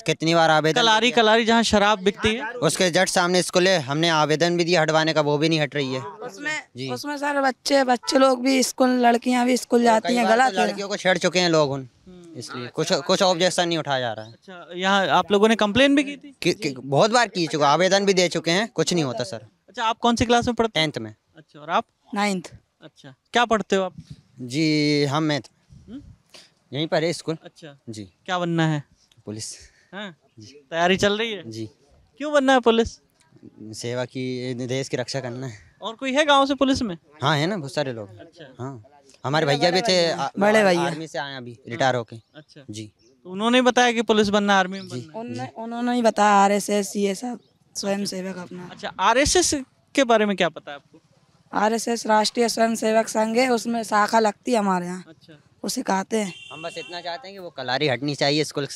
Speaker 7: कितनी बार आवेदन कलारी कलारी जहाँ शराब बिकती है उसके जट सामने स्कूल है हमने आवेदन भी दिया हटवाने का वो भी नहीं हट रही है उसमें
Speaker 1: जी उसमें सारे बच्चे बच्चे लोग भी स्कूल लड़कियाँ भी स्कूल जाती हैं गलत तो लड़कियों
Speaker 7: को छेड़ चुके हैं लोग उन हम्म। इसलिए हाँ, अच्छा, कुछ कुछ अच्छा। ऑब्जेक्शन नहीं उठाया जा रहा है अच्छा यहाँ आप लोगों ने कंप्लेन भी की थी कि, कि, बहुत बार की चुका आवेदन भी दे चुके हैं कुछ नहीं होता सर अच्छा आप कौन सी क्लास में पढ़ते टेंथ में अच्छा और
Speaker 6: आप नाइन्थ
Speaker 7: अच्छा
Speaker 3: क्या पढ़ते हो आप जी हम मैथ हम्म? यहीं पर है स्कूल अच्छा जी क्या बनना है पुलिस हाँ, तैयारी चल रही है जी क्यों बनना है पुलिस
Speaker 7: सेवा की देश की रक्षा करना है
Speaker 3: और कोई है गांव से पुलिस में
Speaker 7: हाँ है ना बहुत सारे लोग अच्छा हाँ हमारे भैया भी थे बड़े भैया आर्मी से आए अभी रिटायर होके अच्छा जी
Speaker 1: तो
Speaker 3: उन्होंने बताया कि पुलिस बनना आर्मी में बनना
Speaker 1: उन्होंने ही बताया आर एस एस ये सब स्वयं सेवक अच्छा। अपना अच्छा
Speaker 3: आर एस एस के बारे में क्या पता है आपको
Speaker 1: आर एस एस राष्ट्रीय स्वयं सेवक संघ है उसमें शाखा लगती है हमारे यहाँ अच्छा वो सिखाते हैं
Speaker 7: हम बस इतना चाहते हैं कि वो कलारी हटनी चाहिए स्कूल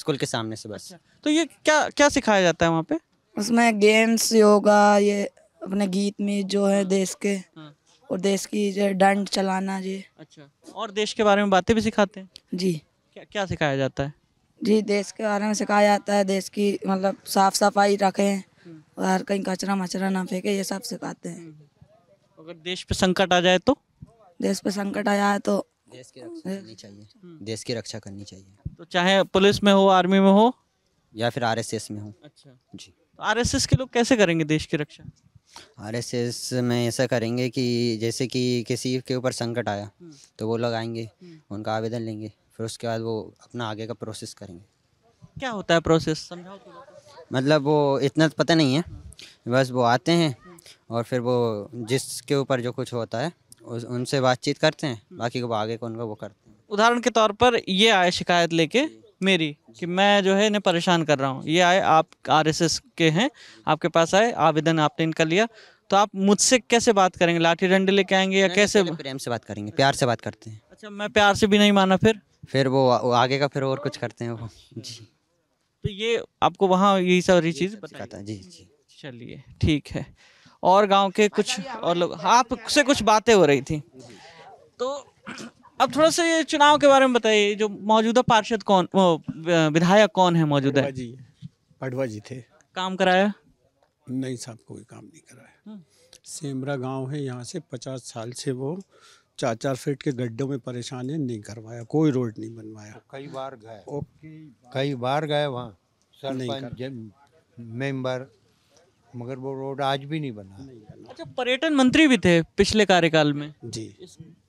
Speaker 7: स्कूल के सामने से बस अच्छा। तो
Speaker 1: ये क्या क्या सिखाया जाता है वहाँ पे उसमें गेम्स योगा ये अपने गीत में जो है हाँ। देश के हाँ। और देश की जो दंड चलाना जी अच्छा
Speaker 3: और देश के बारे में बातें भी सिखाते हैं जी क्या क्या सिखाया जाता है
Speaker 1: जी देश के बारे में सिखाया जाता है देश की मतलब साफ सफाई रखें और कहीं कचरा मचरा ना फेंके ये सब सिखाते हैं हम्म,
Speaker 3: हम्म। अगर देश पे
Speaker 1: संकट आ जाए तो देश पे संकट आ जाए तो
Speaker 7: देश की रक्षा करनी चाहिए हम्म। देश की रक्षा करनी चाहिए तो चाहे
Speaker 3: पुलिस में हो आर्मी में हो या फिर आर में हो अच्छा जी तो आर के लोग कैसे करेंगे देश की रक्षा
Speaker 7: आरएसएस में ऐसा करेंगे कि जैसे कि किसी के ऊपर संकट आया हम्म। तो वो लगाएंगे हम्म। उनका आवेदन लेंगे फिर उसके बाद वो अपना आगे का प्रोसेस करेंगे
Speaker 3: क्या होता है प्रोसेस समझाओ
Speaker 7: मतलब वो इतना तो पता नहीं है बस वो आते हैं हम्म। और फिर वो जिसके ऊपर जो कुछ होता है उस, उनसे बातचीत करते हैं बाकी वो आगे को उनका वो करते
Speaker 3: हैं उदाहरण के तौर पर ये आए शिकायत लेके मेरी कि मैं जो है इन्हें परेशान कर रहा हूँ ये आए आप आरएसएस के हैं आपके पास आए आवेदन आपने इनका लिया तो आप मुझसे कैसे बात करेंगे लाठी डंडे लेके आएंगे या कैसे प्रेम से बात करेंगे प्यार से बात करते हैं अच्छा मैं प्यार से भी नहीं माना फिर फिर वो आगे का फिर और कुछ करते हैं वो जी तो ये आपको वहाँ यही सारी चीज़ बताता है जी जी चलिए ठीक है और गांव के कुछ और लोग आपसे कुछ बातें हो रही थी तो अब थोड़ा सा ये चुनाव के बारे में बताइए जो मौजूदा पार्षद कौन
Speaker 8: विधायक कौन है मौजूदा जी पडवा जी थे काम कराया नहीं साहब कोई काम नहीं कराया सेमरा गांव है यहाँ से पचास साल से वो चार चार फीट के गड्ढों में परेशान है नहीं करवाया कोई रोड नहीं
Speaker 5: बनवाया कई बार गए कई बार गए वहाँ सरपंच मेंबर मगर वो रोड आज भी नहीं बना
Speaker 3: अच्छा पर्यटन मंत्री भी थे पिछले कार्यकाल में जी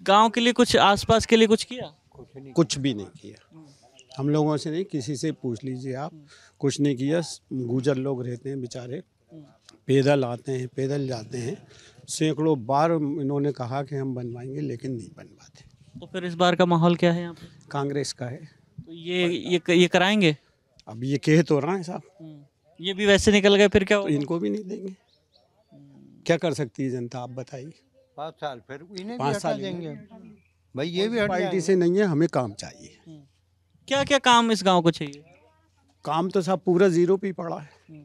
Speaker 8: गांव के लिए कुछ आसपास के लिए कुछ
Speaker 3: किया कुछ नहीं कुछ भी नहीं किया
Speaker 8: हम लोगों से नहीं किसी से पूछ लीजिए आप कुछ नहीं किया गुजर लोग रहते हैं बेचारे पैदल आते हैं पैदल जाते हैं सैकड़ों बार इन्होंने कहा कि हम बनवाएंगे लेकिन नहीं बन पाते
Speaker 3: तो फिर इस बार का माहौल क्या है
Speaker 8: कांग्रेस का है
Speaker 3: तो ये ये ये कराएंगे अब ये कह तो रहा है साहब हम्म। ये भी वैसे निकल गए फिर क्या तो इनको भी नहीं
Speaker 5: देंगे
Speaker 8: क्या कर सकती है जनता आप बताइए
Speaker 5: पाँच साल फिर इन्हें पाँच साल देंगे
Speaker 8: भाई ये भी पार्टी से नहीं है हमें काम चाहिए
Speaker 5: क्या क्या काम इस
Speaker 8: गांव को चाहिए काम तो सब पूरा जीरो पे पड़ा है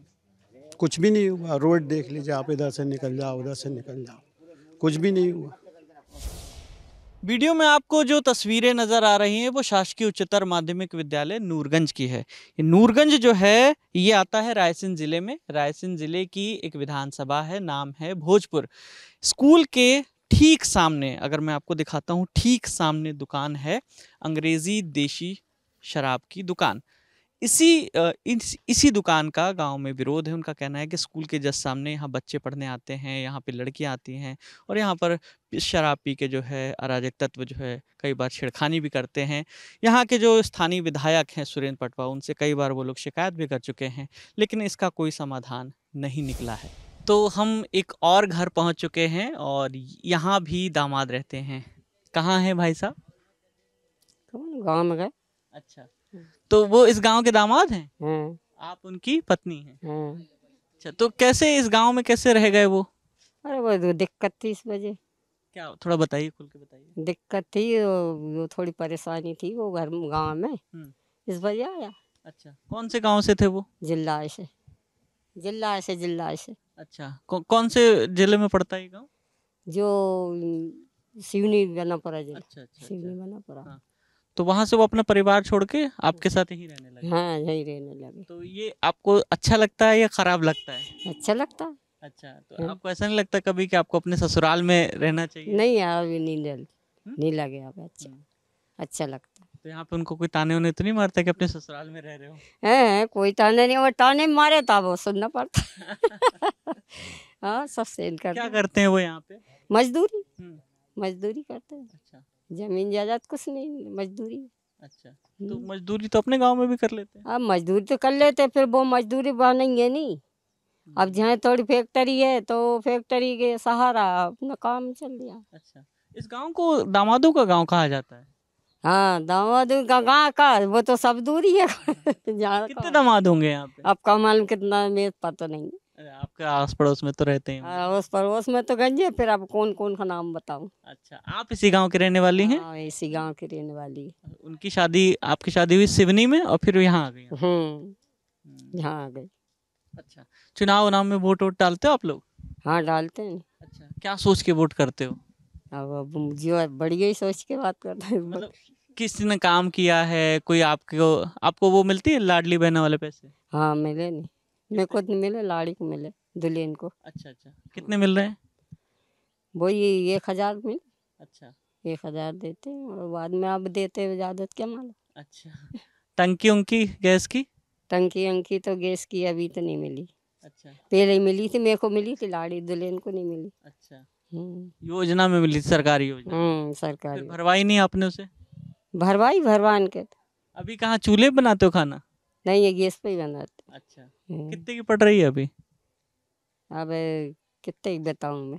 Speaker 8: कुछ भी नहीं हुआ रोड देख लीजिए आप इधर से निकल जाओ उधर से निकल जाओ कुछ भी नहीं हुआ
Speaker 3: वीडियो में आपको जो तस्वीरें नज़र आ रही हैं वो शासकीय उच्चतर माध्यमिक विद्यालय नूरगंज की है ये नूरगंज जो है ये आता है रायसेन ज़िले में रायसेन ज़िले की एक विधानसभा है नाम है भोजपुर स्कूल के ठीक सामने अगर मैं आपको दिखाता हूँ ठीक सामने दुकान है अंग्रेज़ी देशी शराब की दुकान इसी इस, इसी दुकान का गांव में विरोध है उनका कहना है कि स्कूल के जस्ट सामने यहाँ बच्चे पढ़ने आते हैं यहाँ पे लड़कियाँ आती हैं और यहाँ पर शराब पी के जो है अराजक तत्व जो है कई बार छिड़खानी भी करते हैं यहाँ के जो स्थानीय विधायक हैं सुरेंद्र पटवा उनसे कई बार वो लोग शिकायत भी कर चुके हैं लेकिन इसका कोई समाधान नहीं निकला है तो हम एक और घर पहुँच चुके हैं और यहाँ भी दामाद रहते हैं कहाँ हैं भाई साहब गाँव में गए अच्छा तो वो इस गांव के दामाद हैं हम्म। आप उनकी पत्नी हैं हम्म। अच्छा तो कैसे
Speaker 1: इस गांव में कैसे रह गए वो अरे वो तो दिक्कत थी इस वजह क्या थोड़ा बताइए खुल के बताइए दिक्कत थी वो वो थोड़ी परेशानी थी वो घर गांव में हम्म। इस वजह आया अच्छा कौन से गांव से थे वो जिला से जिला से जिला से अच्छा
Speaker 3: कौ, कौन से जिले में पड़ता है गांव
Speaker 1: जो सिवनी बनापुरा जिला अच्छा, अच्छा, सिवनी अच्छा, बनापुरा हाँ।
Speaker 3: तो वहाँ से वो अपना परिवार छोड़ के आपके साथ ही रहने लगे हाँ यही रहने लगे तो ये आपको अच्छा लगता है या खराब लगता है अच्छा लगता
Speaker 1: है अच्छा तो हाँ। आपको ऐसा
Speaker 3: नहीं लगता कभी कि आपको अपने ससुराल में रहना चाहिए
Speaker 1: नहीं यार भी नहीं लग, नहीं लगे अब अच्छा हाँ। अच्छा लगता तो यहाँ
Speaker 3: पे उनको कोई ताने उन्हें तो नहीं मारता कि अपने ससुराल में रह रहे हो
Speaker 1: है कोई ताने नहीं और ताने मारे था वो सुनना पड़ता [laughs] हाँ सब सेल करते क्या तो- करते हैं वो यहाँ पे मजदूरी मजदूरी करते हैं अच्छा जमीन जायदाद कुछ नहीं मजदूरी अच्छा तो हम्म। मजदूरी तो अपने गांव में भी कर लेते हैं अब हाँ, मजदूरी तो कर लेते फिर वो मजदूरी बनेंगे नहीं हम्म। अब जहाँ थोड़ी फैक्ट्री है तो फैक्ट्री के सहारा अपना काम चल गया अच्छा इस गांव को दामादों का गांव कहा जाता है हाँ दामादू का गांव का वो तो सब दूरी है [laughs] कितने दामाद होंगे यहाँ पे अब कितना मैं पता तो नहीं
Speaker 3: आपके आस पड़ोस में तो रहते हैं
Speaker 1: हाँ, आस पड़ोस में तो गंजे फिर आप कौन कौन का नाम बताऊं अच्छा आप इसी गांव के रहने वाली हैं हाँ, इसी गांव की रहने वाली उनकी
Speaker 3: शादी आपकी शादी हुई सिवनी में और फिर यहाँ आ गई हम्म, हम्म। यहाँ आ गई अच्छा चुनाव उनाव में वोट वोट डालते हो आप लोग हाँ डालते
Speaker 1: हैं अच्छा क्या
Speaker 3: सोच के वोट करते हो
Speaker 1: अब जो बढ़िया ही सोच के बात करते हैं मतलब
Speaker 3: किसी ने काम किया है कोई आपको आपको वो मिलती है लाडली बहना वाले पैसे हाँ मिले नहीं
Speaker 1: मेरे को नहीं तो मिले लाड़ी को मिले दुल्हन को अच्छा अच्छा कितने मिल रहे हैं वो ये एक हजार मिले अच्छा एक हजार देते हैं और बाद में आप देते हो इजाजत क्या मालूम अच्छा टंकी उंकी गैस की टंकी अंकी तो गैस की अभी तो नहीं मिली अच्छा पहले मिली थी मेरे को मिली थी लाड़ी दुल्हन को नहीं मिली अच्छा
Speaker 3: हम्म। योजना में मिली सरकारी योजना हम्म, सरकारी भरवाई नहीं आपने उसे भरवाई भरवान के अभी कहाँ चूल्हे बनाते हो
Speaker 1: खाना नहीं ये गैस पे ही बनाते अच्छा
Speaker 3: हम्म। कितने की पड़ रही है अभी
Speaker 1: अब कितने की बताऊँ मैं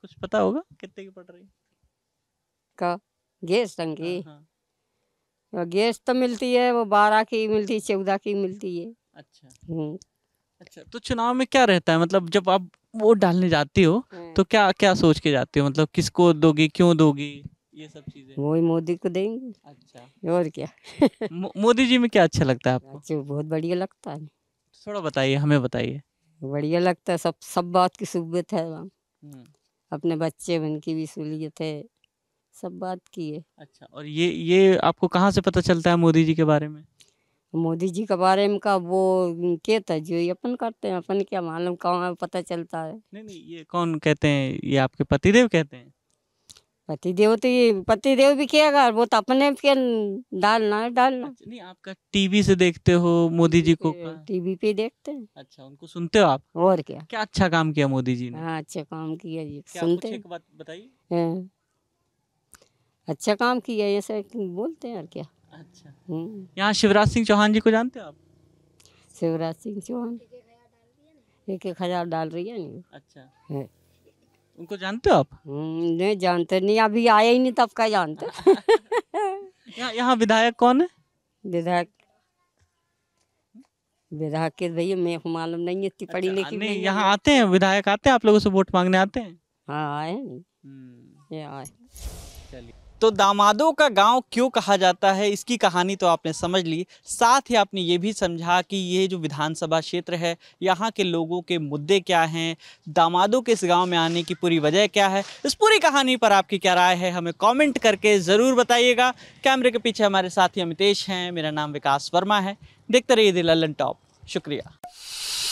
Speaker 1: कुछ पता होगा कितने की पड़ रही का गैस टंकी हाँ, हाँ। हाँ, गैस तो मिलती है वो बारह की मिलती है चौदह की मिलती है अच्छा हम्म। अच्छा तो चुनाव
Speaker 3: में क्या रहता है मतलब जब आप वोट डालने जाती हो तो क्या क्या सोच के जाती हो मतलब किसको दोगी क्यों दोगी ये सब
Speaker 1: चीजें वही मोदी को देंगे अच्छा और क्या मोदी जी में क्या अच्छा लगता है आपको अच्छा बहुत बढ़िया लगता है थोड़ा बताइए हमें बताइए बढ़िया लगता है सब सब बात की सुविधत है वहाँ हम्म। अपने बच्चे उनकी भी सहूलियत है सब बात की है अच्छा और
Speaker 3: ये ये आपको कहाँ से पता चलता है मोदी जी के बारे में
Speaker 1: मोदी जी के बारे में का वो के था तो जो ये अपन करते हैं अपन क्या मालूम कहाँ पता चलता है नहीं नहीं ये
Speaker 3: कौन कहते हैं ये आपके पतिदेव कहते हैं
Speaker 1: पति देव तो ये पति देव भी गया वो तो अपने के डालना है डालना अच्छा, नहीं
Speaker 3: आपका टीवी से देखते हो मोदी जी को
Speaker 1: टीवी पे देखते हैं अच्छा उनको
Speaker 3: सुनते हो आप और क्या क्या अच्छा काम किया मोदी जी ने
Speaker 1: हाँ अच्छा काम किया जी सुनते एक बात बताइए हाँ। अच्छा काम किया ऐसा बोलते हैं और क्या अच्छा हम्म। यहाँ शिवराज सिंह चौहान जी को जानते हो आप शिवराज सिंह चौहान एक एक हजार डाल रही है नहीं अच्छा है। हाँ। उनको जानते हो आप हम्म, नहीं जानते नहीं अभी आए ही नहीं तब का जानते [laughs] यहाँ विधायक कौन है विधायक विधायक के भैया मैं को मालूम नहीं है इतनी अच्छा, पढ़ी लिखी नहीं यहाँ
Speaker 3: आते हैं विधायक आते हैं आप लोगों से वोट मांगने आते हैं
Speaker 1: हाँ आए हम्म। ये आए
Speaker 3: तो दामादों का गांव क्यों कहा जाता है इसकी कहानी तो आपने समझ ली साथ ही आपने ये भी समझा कि ये जो विधानसभा क्षेत्र है यहाँ के लोगों के मुद्दे क्या हैं दामादों के इस गांव में आने की पूरी वजह क्या है इस पूरी कहानी पर आपकी क्या राय है हमें कमेंट करके ज़रूर बताइएगा कैमरे के पीछे हमारे साथी अमितेश हैं मेरा नाम विकास वर्मा है देखते रहिए दिल टॉप शुक्रिया